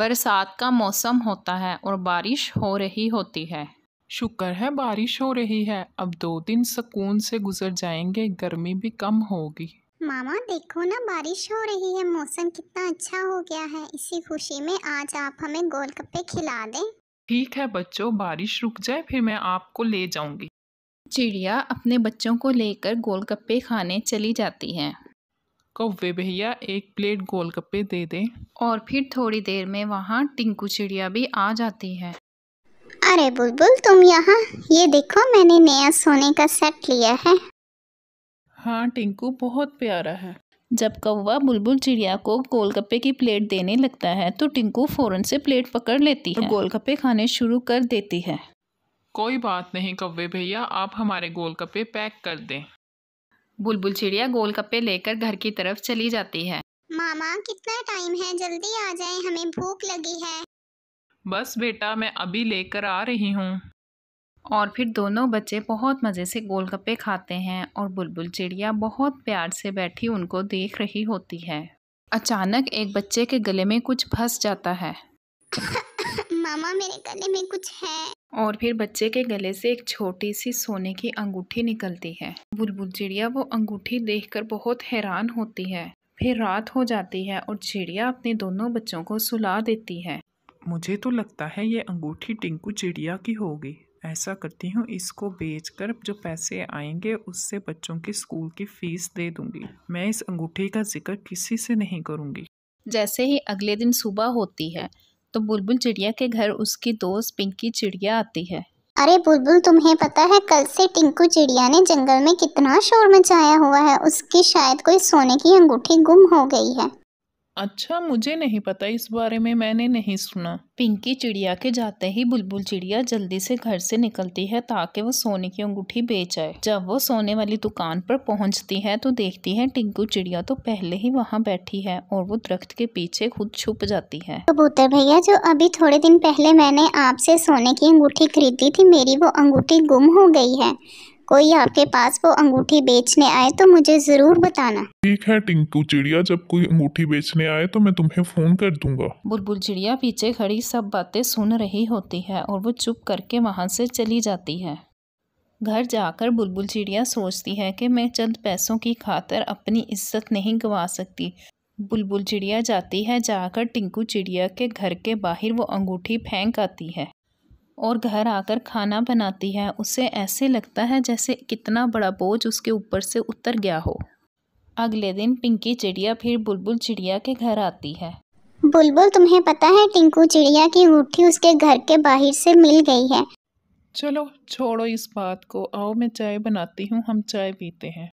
बरसात का मौसम होता है और बारिश हो रही होती है शुक्र है बारिश हो रही है अब दो दिन सुकून से गुजर जाएंगे गर्मी भी कम होगी मामा देखो ना बारिश हो रही है मौसम कितना अच्छा हो गया है इसी खुशी में आज आप हमें गोलगप्पे खिला दें ठीक है बच्चों बारिश रुक जाए फिर मैं आपको ले जाऊंगी चिड़िया अपने बच्चों को लेकर गोलगप्पे खाने चली जाती है कौवे भैया एक प्लेट गोलगप्पे दे दें और फिर थोड़ी देर में वहाँ टिंकू चिड़िया भी आ जाती है अरे बुलबुल तुम यहाँ ये देखो मैंने नया सोने का सेट लिया है हाँ टिंकू बहुत प्यारा है जब कौवा बुलबुल चिड़िया को गोलगप्पे की प्लेट देने लगता है तो टिंकू फौरन से प्लेट पकड़ लेती है गोलगप्पे खाने शुरू कर देती है कोई बात नहीं कौवे भैया आप हमारे गोलगप्पे पैक कर दें बुलबुल चिड़िया गोलगप्पे लेकर घर की तरफ चली जाती है मामा कितना टाइम है जल्दी आ जाए हमें भूख लगी है बस बेटा मैं अभी लेकर आ रही हूँ और फिर दोनों बच्चे बहुत मज़े से गोलगप्पे खाते हैं और बुलबुल चिड़िया बहुत प्यार से बैठी उनको देख रही होती है अचानक एक बच्चे के गले में कुछ फंस जाता है मामा मेरे गले में कुछ है और फिर बच्चे के गले से एक छोटी सी सोने की अंगूठी निकलती है बुलबुल चिड़िया वो अंगूठी देखकर बहुत हैरान होती है फिर रात हो जाती है और चिड़िया अपने दोनों बच्चों को सुला देती है मुझे तो लगता है ये अंगूठी टिंकू चिड़िया की होगी ऐसा करती हूँ इसको बेचकर जो पैसे आएंगे उससे बच्चों की स्कूल की फीस दे दूंगी मैं इस अंगूठी का जिक्र किसी से नहीं करूँगी जैसे ही अगले दिन सुबह होती है तो बुलबुल चिड़िया के घर उसकी दोस्त पिंकी चिड़िया आती है अरे बुलबुल तुम्हें पता है कल से टिंकू चिड़िया ने जंगल में कितना शोर मचाया हुआ है उसकी शायद कोई सोने की अंगूठी गुम हो गई है अच्छा मुझे नहीं पता इस बारे में मैंने नहीं सुना पिंकी चिड़िया के जाते ही बुलबुल चिड़िया जल्दी से घर से निकलती है ताकि वो सोने की अंगूठी बेच आए जब वो सोने वाली दुकान पर पहुंचती है तो देखती है टिंकू चिड़िया तो पहले ही वहाँ बैठी है और वो दरख्त के पीछे खुद छुप जाती है कबूतर तो भैया जो अभी थोड़े दिन पहले मैंने आपसे सोने की अंगूठी खरीदी थी मेरी वो अंगूठी गुम हो गई है कोई आपके पास वो अंगूठी बेचने आए तो मुझे ज़रूर बताना ठीक है टिंकू चिड़िया जब कोई अंगूठी बेचने आए तो मैं तुम्हें फ़ोन कर दूंगा बुलबुल चिड़िया पीछे खड़ी सब बातें सुन रही होती है और वो चुप करके वहाँ से चली जाती है घर जाकर बुलबुल चिड़िया सोचती है कि मैं चंद पैसों की खातर अपनी इज्जत नहीं गंवा सकती बुलबुल चिड़िया जाती है जाकर टिंकू चिड़िया के घर के बाहर वो अंगूठी फेंक आती है और घर आकर खाना बनाती है उसे ऐसे लगता है जैसे कितना बड़ा बोझ उसके ऊपर से उतर गया हो अगले दिन पिंकी चिड़िया फिर बुलबुल चिड़िया के घर आती है बुलबुल तुम्हें पता है टिंकू चिड़िया की अंगूठी उसके घर के बाहर से मिल गई है चलो छोड़ो इस बात को आओ मैं चाय बनाती हूँ हम चाय पीते हैं